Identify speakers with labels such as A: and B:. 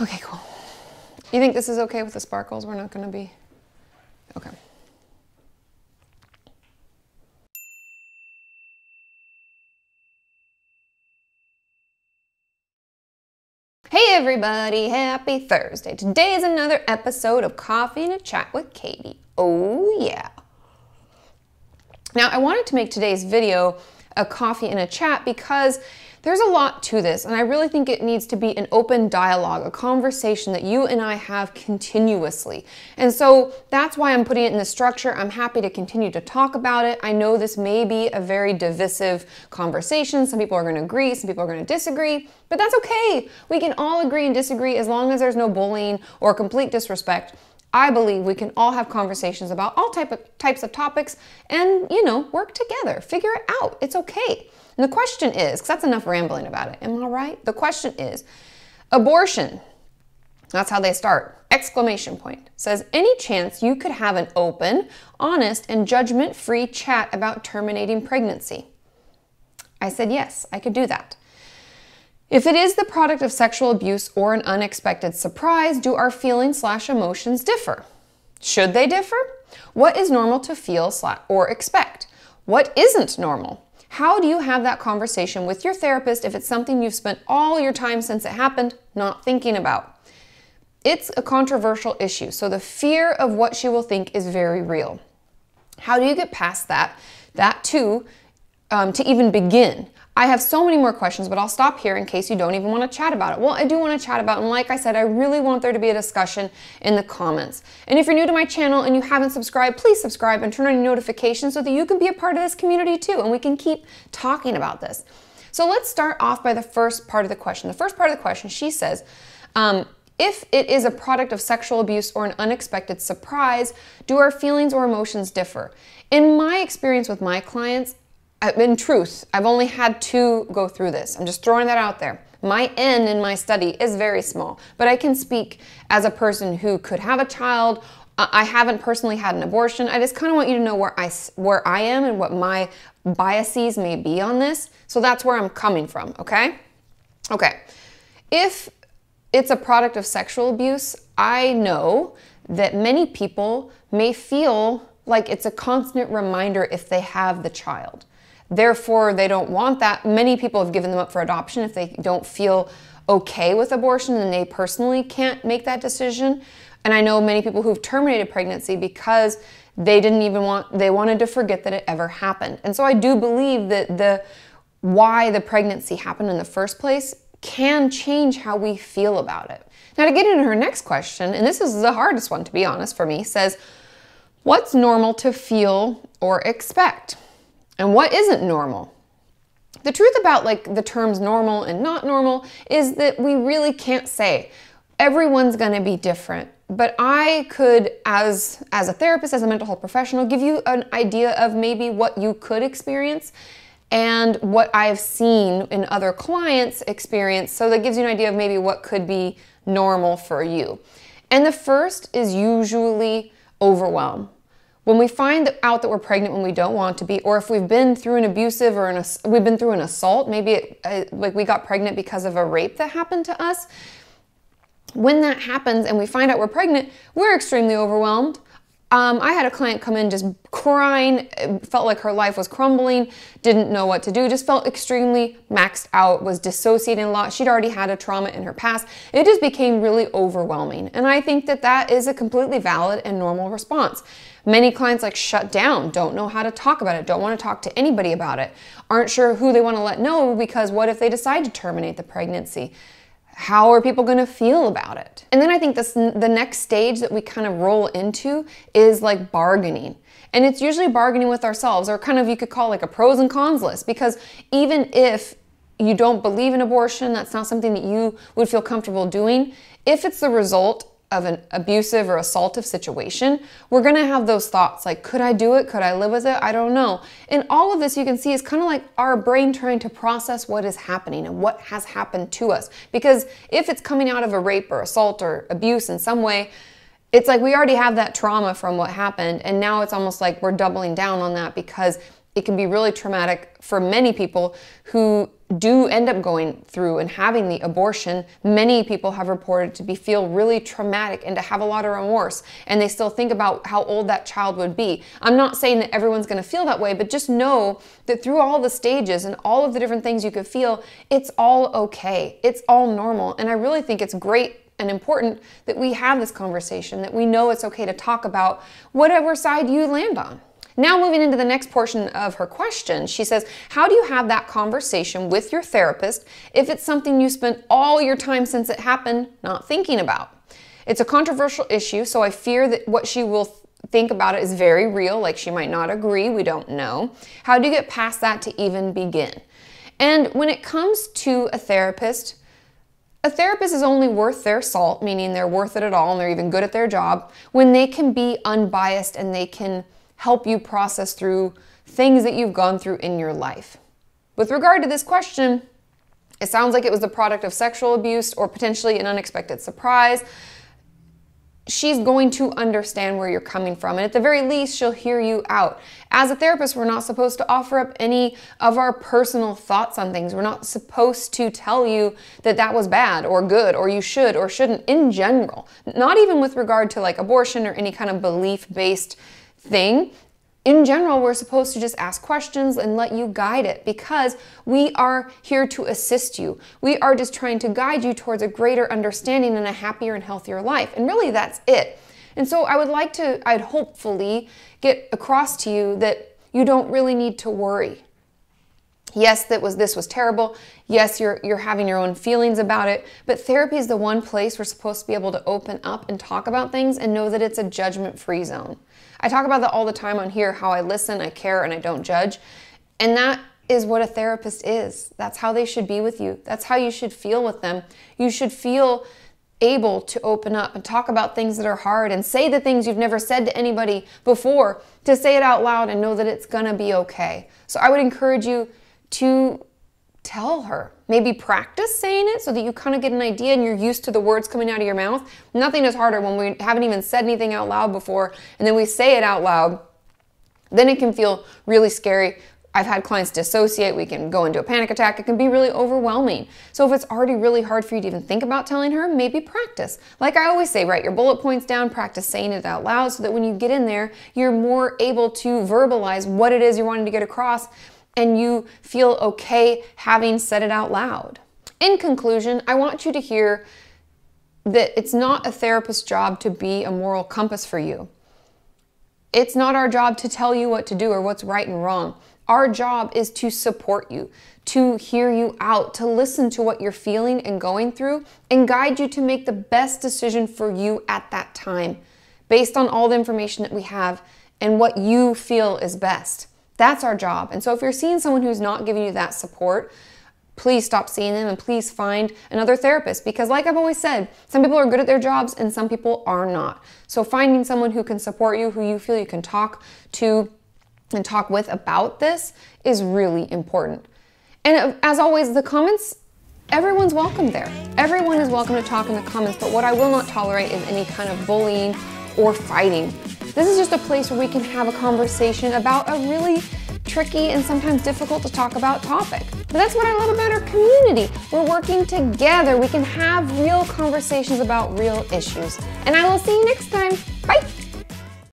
A: Okay, cool. You think this is okay with the sparkles? We're not gonna be, okay. Hey everybody, happy Thursday. Today is another episode of Coffee and a Chat with Katie. Oh yeah. Now I wanted to make today's video a coffee and a chat because there's a lot to this, and I really think it needs to be an open dialogue, a conversation that you and I have continuously. And so that's why I'm putting it in the structure. I'm happy to continue to talk about it. I know this may be a very divisive conversation. Some people are going to agree, some people are going to disagree, but that's okay. We can all agree and disagree as long as there's no bullying or complete disrespect. I believe we can all have conversations about all type of, types of topics and, you know, work together, figure it out. It's okay. And the question is, because that's enough rambling about it, am I right? The question is, abortion. That's how they start. Exclamation point says, any chance you could have an open, honest, and judgment free chat about terminating pregnancy? I said, yes, I could do that. If it is the product of sexual abuse or an unexpected surprise, do our feelings slash emotions differ? Should they differ? What is normal to feel or expect? What isn't normal? How do you have that conversation with your therapist if it's something you've spent all your time since it happened not thinking about? It's a controversial issue, so the fear of what she will think is very real. How do you get past that? That too um, to even begin. I have so many more questions, but I'll stop here in case you don't even want to chat about it. Well, I do want to chat about it, and like I said, I really want there to be a discussion in the comments. And if you're new to my channel and you haven't subscribed, please subscribe and turn on your notifications so that you can be a part of this community too, and we can keep talking about this. So let's start off by the first part of the question. The first part of the question, she says, um, if it is a product of sexual abuse or an unexpected surprise, do our feelings or emotions differ? In my experience with my clients, in truth, I've only had two go through this. I'm just throwing that out there. My N in my study is very small, but I can speak as a person who could have a child. I haven't personally had an abortion. I just kind of want you to know where I, where I am and what my biases may be on this. So that's where I'm coming from, okay? Okay. If it's a product of sexual abuse, I know that many people may feel like it's a constant reminder if they have the child. Therefore, they don't want that. Many people have given them up for adoption if they don't feel okay with abortion and they personally can't make that decision. And I know many people who've terminated pregnancy because they didn't even want, they wanted to forget that it ever happened. And so I do believe that the why the pregnancy happened in the first place can change how we feel about it. Now, to get into her next question, and this is the hardest one to be honest for me, says, What's normal to feel or expect? and what isn't normal. The truth about like the terms normal and not normal is that we really can't say. Everyone's going to be different. But I could as as a therapist, as a mental health professional, give you an idea of maybe what you could experience and what I've seen in other clients experience. So that gives you an idea of maybe what could be normal for you. And the first is usually overwhelm. When we find out that we're pregnant when we don't want to be, or if we've been through an abusive or an we've been through an assault, maybe it, uh, like we got pregnant because of a rape that happened to us. When that happens and we find out we're pregnant, we're extremely overwhelmed. Um, I had a client come in just crying, felt like her life was crumbling, didn't know what to do, just felt extremely maxed out, was dissociating a lot. She'd already had a trauma in her past. It just became really overwhelming. And I think that that is a completely valid and normal response. Many clients like shut down, don't know how to talk about it, don't want to talk to anybody about it, aren't sure who they want to let know because what if they decide to terminate the pregnancy? How are people going to feel about it? And then I think this the next stage that we kind of roll into is like bargaining. And it's usually bargaining with ourselves or kind of you could call like a pros and cons list because even if you don't believe in abortion, that's not something that you would feel comfortable doing, if it's the result of an abusive or assaultive situation, we're gonna have those thoughts like, could I do it? Could I live with it? I don't know. And all of this you can see is kind of like our brain trying to process what is happening and what has happened to us. Because if it's coming out of a rape or assault or abuse in some way, it's like we already have that trauma from what happened, and now it's almost like we're doubling down on that because it can be really traumatic for many people who do end up going through and having the abortion. Many people have reported to be feel really traumatic and to have a lot of remorse and they still think about how old that child would be. I'm not saying that everyone's going to feel that way, but just know that through all the stages and all of the different things you could feel, it's all okay. It's all normal. And I really think it's great and important that we have this conversation, that we know it's okay to talk about whatever side you land on. Now, moving into the next portion of her question, she says, How do you have that conversation with your therapist if it's something you spent all your time since it happened not thinking about? It's a controversial issue, so I fear that what she will think about it is very real, like she might not agree, we don't know. How do you get past that to even begin? And when it comes to a therapist, a therapist is only worth their salt, meaning they're worth it at all and they're even good at their job, when they can be unbiased and they can help you process through things that you've gone through in your life. With regard to this question, it sounds like it was the product of sexual abuse or potentially an unexpected surprise. She's going to understand where you're coming from, and at the very least, she'll hear you out. As a therapist, we're not supposed to offer up any of our personal thoughts on things. We're not supposed to tell you that that was bad or good or you should or shouldn't in general, not even with regard to like abortion or any kind of belief based thing, in general, we're supposed to just ask questions and let you guide it because we are here to assist you. We are just trying to guide you towards a greater understanding and a happier and healthier life. And really, that's it. And so I would like to, I'd hopefully get across to you that you don't really need to worry. Yes, that was this was terrible. Yes, you're you're having your own feelings about it, but therapy is the one place we're supposed to be able to open up and talk about things and know that it's a judgment-free zone. I talk about that all the time on here how I listen, I care, and I don't judge. And that is what a therapist is. That's how they should be with you. That's how you should feel with them. You should feel able to open up and talk about things that are hard and say the things you've never said to anybody before, to say it out loud and know that it's gonna be okay. So I would encourage you to tell her. Maybe practice saying it so that you kind of get an idea and you're used to the words coming out of your mouth. Nothing is harder when we haven't even said anything out loud before and then we say it out loud. Then it can feel really scary. I've had clients dissociate, we can go into a panic attack. It can be really overwhelming. So if it's already really hard for you to even think about telling her, maybe practice. Like I always say, write your bullet points down, practice saying it out loud so that when you get in there, you're more able to verbalize what it is you're wanting to get across and you feel okay having said it out loud. In conclusion, I want you to hear that it's not a therapist's job to be a moral compass for you. It's not our job to tell you what to do or what's right and wrong. Our job is to support you, to hear you out, to listen to what you're feeling and going through, and guide you to make the best decision for you at that time based on all the information that we have and what you feel is best. That's our job. And so if you're seeing someone who's not giving you that support, please stop seeing them and please find another therapist because like I've always said, some people are good at their jobs and some people are not. So finding someone who can support you, who you feel you can talk to and talk with about this is really important. And as always, the comments everyone's welcome there. Everyone is welcome to talk in the comments, but what I will not tolerate is any kind of bullying or fighting. This is just a place where we can have a conversation about a really tricky and sometimes difficult to talk about topic. But that's what I love about our community. We're working together. We can have real conversations about real issues. And I will see you next time. Bye.